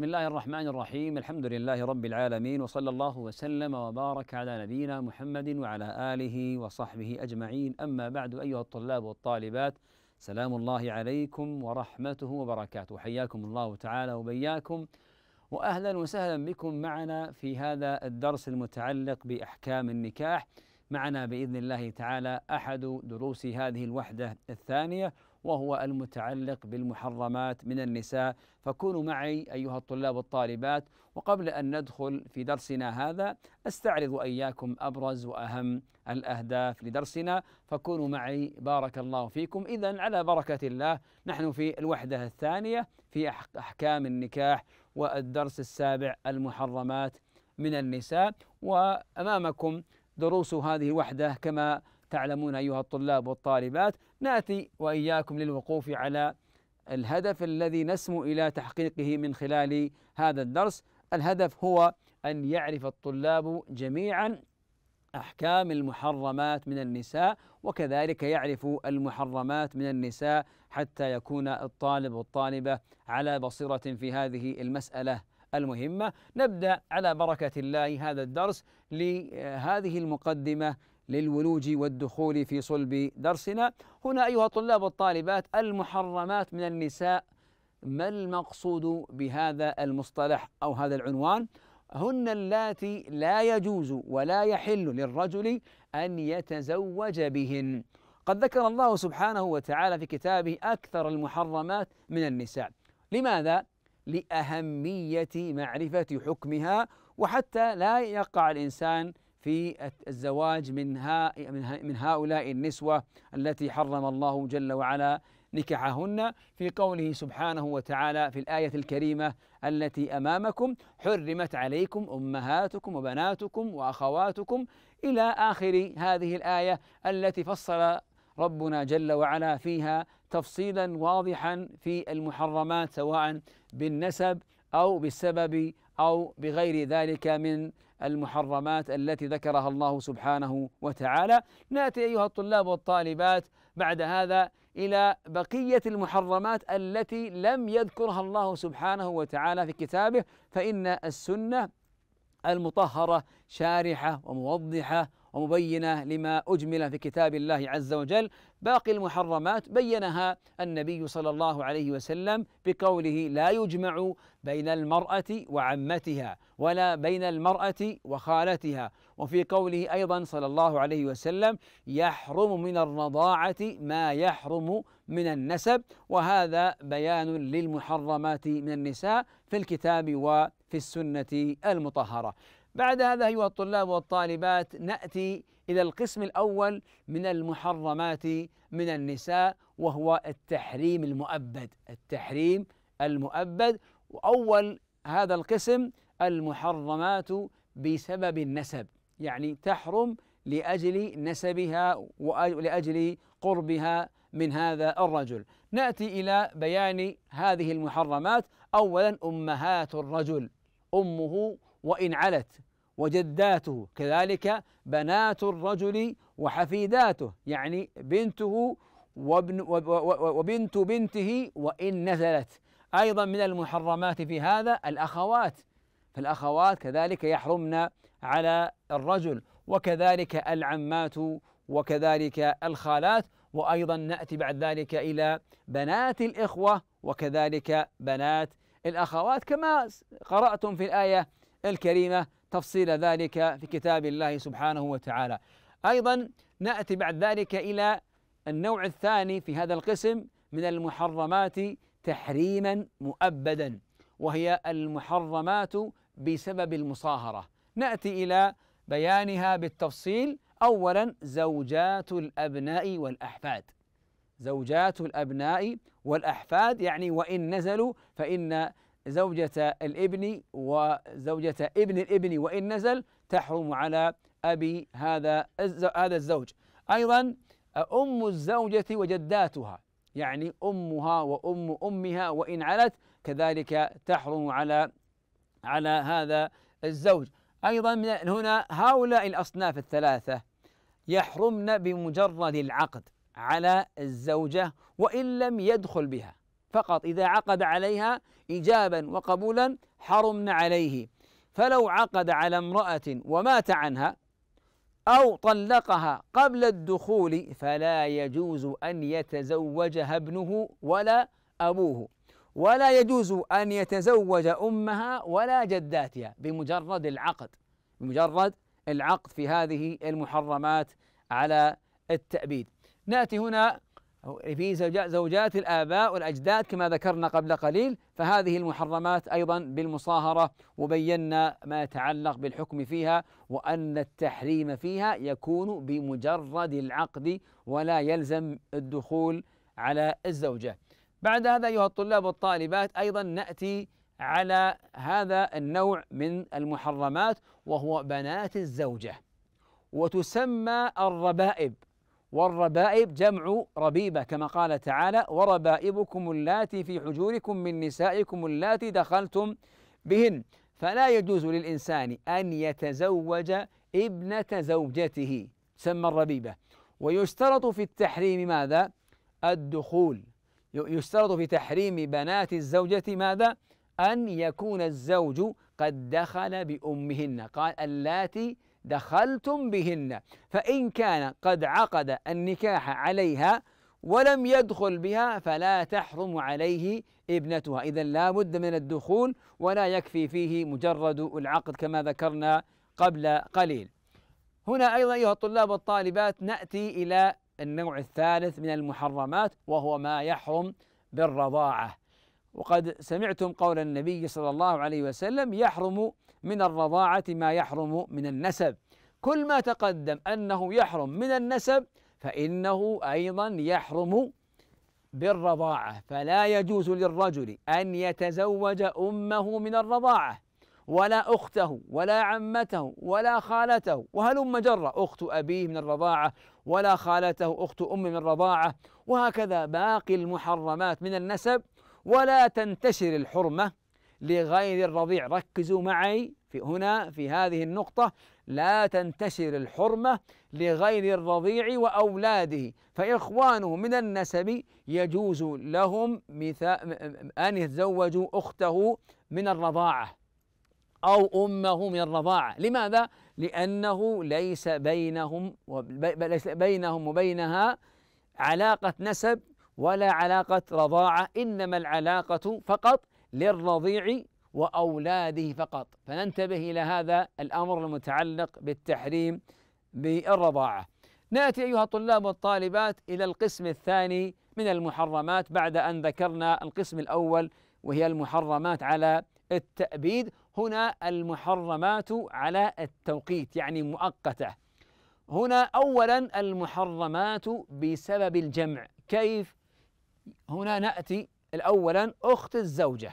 بسم الله الرحمن الرحيم الحمد لله رب العالمين وصلى الله وسلم وبارك على نبينا محمد وعلى اله وصحبه اجمعين اما بعد ايها الطلاب والطالبات سلام الله عليكم ورحمته وبركاته حياكم الله تعالى وبياكم واهلا وسهلا بكم معنا في هذا الدرس المتعلق باحكام النكاح معنا باذن الله تعالى احد دروس هذه الوحده الثانيه وهو المتعلق بالمحرمات من النساء فكونوا معي أيها الطلاب والطالبات وقبل أن ندخل في درسنا هذا أستعرض إياكم أبرز وأهم الأهداف لدرسنا فكونوا معي بارك الله فيكم إذا على بركة الله نحن في الوحدة الثانية في أحكام النكاح والدرس السابع المحرمات من النساء وأمامكم دروس هذه الوحدة كما تعلمون أيها الطلاب والطالبات نأتي وإياكم للوقوف على الهدف الذي نسمو إلى تحقيقه من خلال هذا الدرس الهدف هو أن يعرف الطلاب جميعا احكام المحرمات من النساء وكذلك يعرف المحرمات من النساء حتى يكون الطالب والطالبه على بصيره في هذه المساله المهمه نبدا على بركه الله هذا الدرس لهذه المقدمه للولوج والدخول في صلب درسنا هنا أيها الطلاب والطالبات المحرمات من النساء ما المقصود بهذا المصطلح أو هذا العنوان هن اللاتي لا يجوز ولا يحل للرجل أن يتزوج بهن قد ذكر الله سبحانه وتعالى في كتابه أكثر المحرمات من النساء لماذا؟ لأهمية معرفة حكمها وحتى لا يقع الإنسان في الزواج من من هؤلاء النسوة التي حرم الله جل وعلا نكاحهن في قوله سبحانه وتعالى في الآية الكريمة التي أمامكم حرمت عليكم أمهاتكم وبناتكم وأخواتكم إلى آخر هذه الآية التي فصل ربنا جل وعلا فيها تفصيلا واضحا في المحرمات سواء بالنسب أو بالسبب أو بغير ذلك من المحرمات التي ذكرها الله سبحانه وتعالى ناتي ايها الطلاب والطالبات بعد هذا الى بقيه المحرمات التي لم يذكرها الله سبحانه وتعالى في كتابه فان السنه المطهره شارحه وموضحه ومبينة لما أجمل في كتاب الله عز وجل باقي المحرمات بينها النبي صلى الله عليه وسلم بقوله لا يجمع بين المرأة وعمتها ولا بين المرأة وخالتها وفي قوله أيضا صلى الله عليه وسلم يحرم من الرضاعة ما يحرم من النسب وهذا بيان للمحرمات من النساء في الكتاب وفي السنة المطهرة بعد هذا أيها الطلاب والطالبات نأتي إلى القسم الأول من المحرمات من النساء وهو التحريم المؤبد التحريم المؤبد وأول هذا القسم المحرمات بسبب النسب يعني تحرم لأجل نسبها ولأجل قربها من هذا الرجل نأتي إلى بيان هذه المحرمات أولا أمهات الرجل أمه وإن علت وجداته كذلك بنات الرجل وحفيداته يعني بنته وابن وبنت بنته وإن نزلت أيضا من المحرمات في هذا الأخوات فالأخوات كذلك يحرمن على الرجل وكذلك العمات وكذلك الخالات وأيضا نأتي بعد ذلك إلى بنات الإخوة وكذلك بنات الأخوات كما قرأتم في الآية الكريمة تفصيل ذلك في كتاب الله سبحانه وتعالى أيضا نأتي بعد ذلك إلى النوع الثاني في هذا القسم من المحرمات تحريما مؤبدا وهي المحرمات بسبب المصاهرة نأتي إلى بيانها بالتفصيل أولا زوجات الأبناء والأحفاد زوجات الأبناء والأحفاد يعني وإن نزلوا فإن زوجة الابن وزوجة ابن الابن وإن نزل تحرم على أبي هذا هذا الزوج أيضا أم الزوجة وجداتها يعني أمها وأم أمها وإن علت كذلك تحرم على على هذا الزوج أيضا من هنا هؤلاء الأصناف الثلاثة يحرمن بمجرد العقد على الزوجة وإن لم يدخل بها فقط إذا عقد عليها إيجابا وقبولا حرمنا عليه فلو عقد على امرأة ومات عنها أو طلقها قبل الدخول فلا يجوز أن يتزوجها ابنه ولا أبوه ولا يجوز أن يتزوج أمها ولا جداتها بمجرد العقد بمجرد العقد في هذه المحرمات على التأبيد نأتي هنا في زوجات الآباء والأجداد كما ذكرنا قبل قليل فهذه المحرمات أيضا بالمصاهرة وبينا ما يتعلق بالحكم فيها وأن التحريم فيها يكون بمجرد العقد ولا يلزم الدخول على الزوجة بعد هذا أيها الطلاب والطالبات أيضا نأتي على هذا النوع من المحرمات وهو بنات الزوجة وتسمى الربائب والربائب جمع ربيبة كما قال تعالى وربائبكم اللاتي في حجوركم من نسائكم اللاتي دخلتم بهن فلا يجوز للإنسان أن يتزوج ابنة زوجته سمى الربيبة ويشترط في التحريم ماذا؟ الدخول يشترط في تحريم بنات الزوجة ماذا؟ أن يكون الزوج قد دخل بأمهن قال اللاتي دخلتم بهن فإن كان قد عقد النكاح عليها ولم يدخل بها فلا تحرم عليه ابنتها إذا لا بد من الدخول ولا يكفي فيه مجرد العقد كما ذكرنا قبل قليل هنا أيضا أيها الطلاب والطالبات نأتي إلى النوع الثالث من المحرمات وهو ما يحرم بالرضاعة وقد سمعتم قول النبي صلى الله عليه وسلم يحرم من الرضاعة ما يحرم من النسب كل ما تقدم أنه يحرم من النسب فإنه أيضا يحرم بالرضاعة فلا يجوز للرجل أن يتزوج أمه من الرضاعة ولا أخته ولا عمته ولا خالته وهلم جرة أخت أبيه من الرضاعة ولا خالته أخت أمه من الرضاعة وهكذا باقي المحرمات من النسب ولا تنتشر الحرمة لغير الرضيع ركزوا معي في هنا في هذه النقطة لا تنتشر الحرمة لغير الرضيع وأولاده فإخوانه من النسب يجوز لهم أن يتزوجوا أخته من الرضاعة أو أمه من الرضاعة لماذا؟ لأنه ليس بينهم ليس بينهم وبينها علاقة نسب ولا علاقة رضاعة إنما العلاقة فقط للرضيع وأولاده فقط فننتبه إلى هذا الأمر المتعلق بالتحريم بالرضاعة نأتي أيها الطلاب والطالبات إلى القسم الثاني من المحرمات بعد أن ذكرنا القسم الأول وهي المحرمات على التأبيد هنا المحرمات على التوقيت يعني مؤقته هنا أولا المحرمات بسبب الجمع كيف هنا نأتي الأولا أخت الزوجة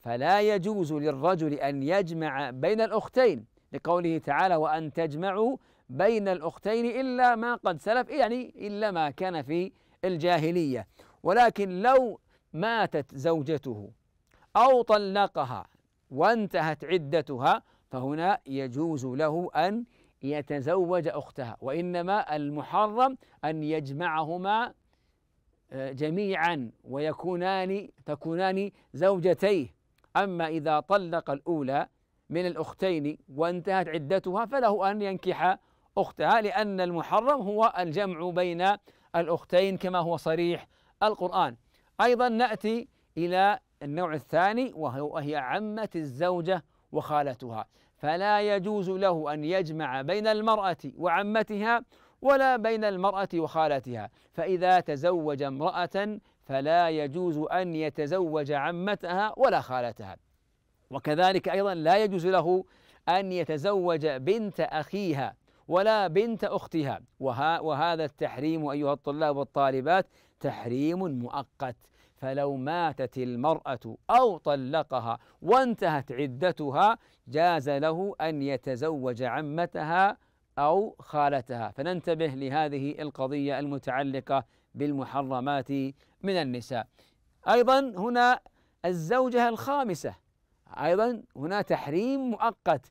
فلا يجوز للرجل أن يجمع بين الأختين لقوله تعالى وأن تجمعوا بين الأختين إلا ما قد سلف إيه يعني إلا ما كان في الجاهلية ولكن لو ماتت زوجته أو طلقها وانتهت عدتها فهنا يجوز له أن يتزوج أختها وإنما المحرم أن يجمعهما آه، جميعا ويكونان تكونان زوجتيه أما إذا طلق الأولى من الأختين وانتهت عدتها فله أن ينكح أختها لأن المحرم هو الجمع بين الأختين كما هو صريح القرآن أيضا نأتي إلى النوع الثاني وهي عمة الزوجة وخالتها فلا يجوز له أن يجمع بين المرأة وعمتها ولا بين المرأة وخالتها فإذا تزوج امرأة فلا يجوز أن يتزوج عمتها ولا خالتها وكذلك أيضا لا يجوز له أن يتزوج بنت أخيها ولا بنت أختها وه وهذا التحريم أيها الطلاب والطالبات تحريم مؤقت فلو ماتت المرأة أو طلقها وانتهت عدتها جاز له أن يتزوج عمتها أو خالتها فننتبه لهذه القضية المتعلقة بالمحرمات من النساء أيضا هنا الزوجة الخامسة أيضا هنا تحريم مؤقت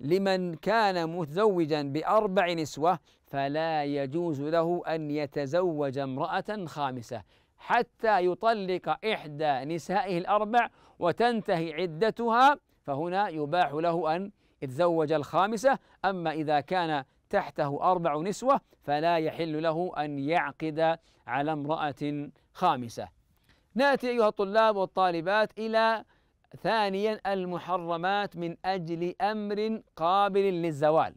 لمن كان متزوجا بأربع نسوة فلا يجوز له أن يتزوج امرأة خامسة حتى يطلق إحدى نسائه الأربع وتنتهي عدتها فهنا يباح له أن اتزوج الخامسة أما إذا كان تحته أربع نسوة فلا يحل له أن يعقد على امرأة خامسة نأتي أيها الطلاب والطالبات إلى ثانيا المحرمات من أجل أمر قابل للزوال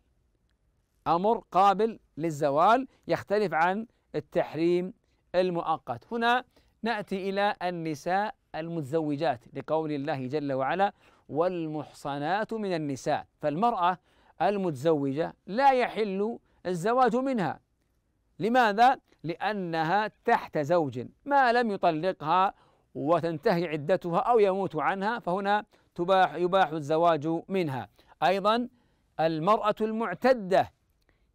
أمر قابل للزوال يختلف عن التحريم المؤقت هنا نأتي إلى النساء المتزوجات لقول الله جل وعلا والمحصنات من النساء فالمرأة المتزوجة لا يحل الزواج منها لماذا؟ لأنها تحت زوج ما لم يطلقها وتنتهي عدتها أو يموت عنها فهنا تباح يباح الزواج منها أيضا المرأة المعتدة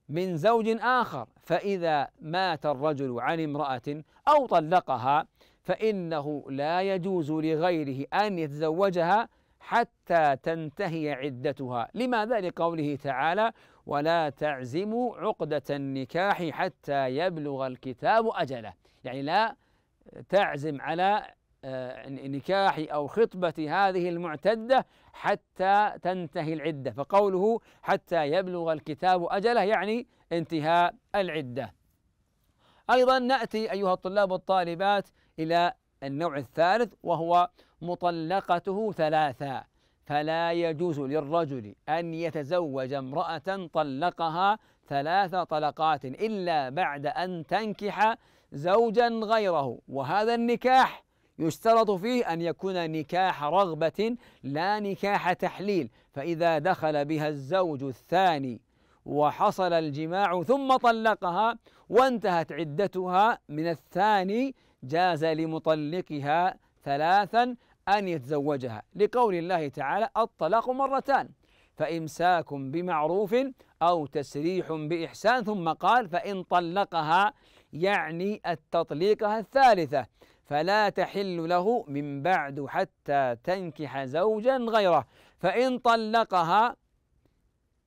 من زوج آخر فإذا مات الرجل عن امرأة أو طلقها فإنه لا يجوز لغيره أن يتزوجها حتى تنتهي عدتها لماذا لقوله تعالى ولا تعزموا عقدة النكاح حتى يبلغ الكتاب أجله يعني لا تعزم على آه، نكاح أو خطبة هذه المعتدة حتى تنتهي العدة فقوله حتى يبلغ الكتاب أجله يعني انتهاء العدة أيضا نأتي أيها الطلاب والطالبات إلى النوع الثالث وهو مطلقته ثلاثا فلا يجوز للرجل أن يتزوج امرأة طلقها ثلاث طلقات إلا بعد أن تنكح زوجا غيره وهذا النكاح يشترط فيه أن يكون نكاح رغبة لا نكاح تحليل فإذا دخل بها الزوج الثاني وحصل الجماع ثم طلقها وانتهت عدتها من الثاني جاز لمطلقها ثلاثا أن يتزوجها لقول الله تعالى الطلاق مرتان فإمساك بمعروف أو تسريح بإحسان ثم قال فإن طلقها يعني التطليقة الثالثة فلا تحل له من بعد حتى تنكح زوجا غيره فإن طلقها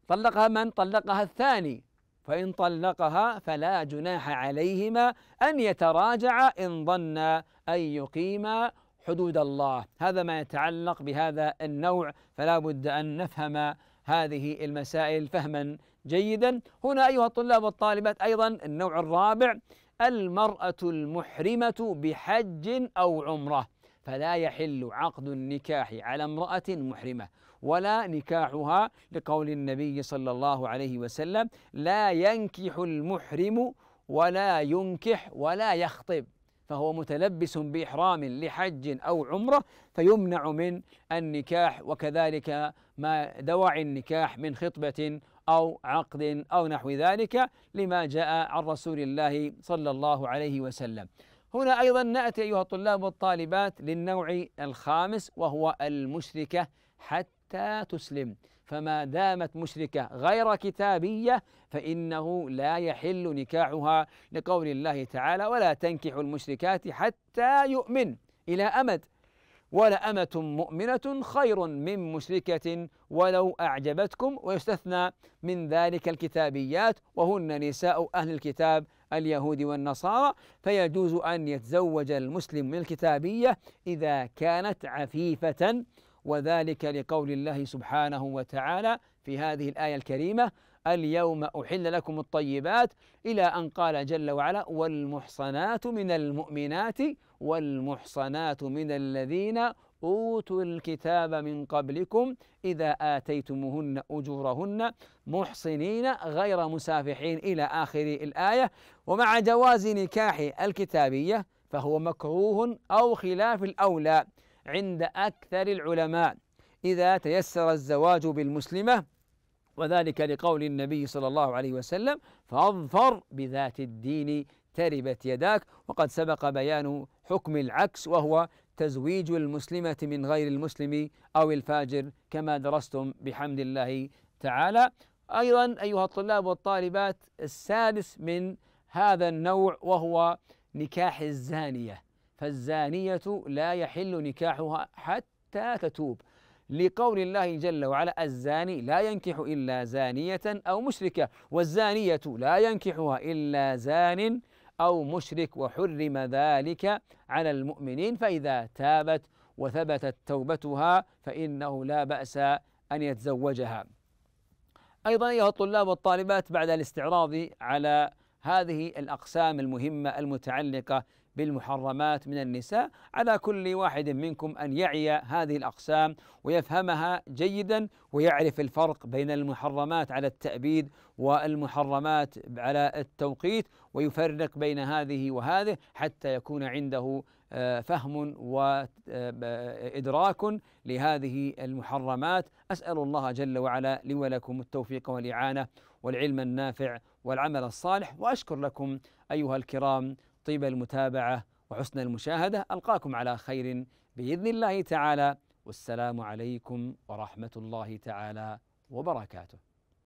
طلقها من طلقها الثاني فإن طلقها فلا جناح عليهما أن يتراجعا إن ظنا أن يقيما حدود الله هذا ما يتعلق بهذا النوع فلا بد أن نفهم هذه المسائل فهما جيدا هنا أيها الطلاب والطالبات أيضا النوع الرابع المرأة المحرمة بحج أو عمرة فلا يحل عقد النكاح على امرأة محرمة ولا نكاحها لقول النبي صلى الله عليه وسلم لا ينكح المحرم ولا ينكح ولا يخطب فهو متلبس بإحرام لحج أو عمرة فيمنع من النكاح وكذلك ما دوع النكاح من خطبة أو عقد أو نحو ذلك لما جاء عن رسول الله صلى الله عليه وسلم هنا أيضا نأتي أيها الطلاب والطالبات للنوع الخامس وهو المشركة حتى تسلم فما دامت مشركة غير كتابية فإنه لا يحل نكاحها لقول الله تعالى ولا تنكح المشركات حتى يؤمن إلى أمد ولا أمة مؤمنة خير من مشركة ولو أعجبتكم ويستثنى من ذلك الكتابيات وهن نساء أهل الكتاب اليهود والنصارى فيجوز أن يتزوج المسلم من الكتابية إذا كانت عفيفة وذلك لقول الله سبحانه وتعالى في هذه الآية الكريمة اليوم أحل لكم الطيبات إلى أن قال جل وعلا والمحصنات من المؤمنات والمحصنات من الذين أوتوا الكتاب من قبلكم إذا آتيتموهن أجورهن محصنين غير مسافحين إلى آخر الآية ومع جواز نكاح الكتابية فهو مكروه أو خلاف الأولى عند أكثر العلماء إذا تيسر الزواج بالمسلمة وذلك لقول النبي صلى الله عليه وسلم فاظفر بذات الدين تربت يداك وقد سبق بيان حكم العكس وهو تزويج المسلمة من غير المسلم أو الفاجر كما درستم بحمد الله تعالى أيضا أيها الطلاب والطالبات السادس من هذا النوع وهو نكاح الزانية فالزانية لا يحل نكاحها حتى تتوب لقول الله جل وعلا الزاني لا ينكح إلا زانية أو مشركة والزانية لا ينكحها إلا زان أو مشرك وحرم ذلك على المؤمنين فإذا تابت وثبتت توبتها فإنه لا بأس أن يتزوجها أيضا أيها الطلاب والطالبات بعد الاستعراض على هذه الأقسام المهمة المتعلقة بالمحرمات من النساء على كل واحد منكم ان يعي هذه الاقسام ويفهمها جيدا ويعرف الفرق بين المحرمات على التأبيد والمحرمات على التوقيت ويفرق بين هذه وهذه حتى يكون عنده آه، فهم وادراك آه، لهذه المحرمات اسال الله جل وعلا لي ولكم التوفيق والاعانه والعلم النافع والعمل الصالح واشكر لكم ايها الكرام طيب المتابعه وحسن المشاهده القاكم على خير باذن الله تعالى والسلام عليكم ورحمه الله تعالى وبركاته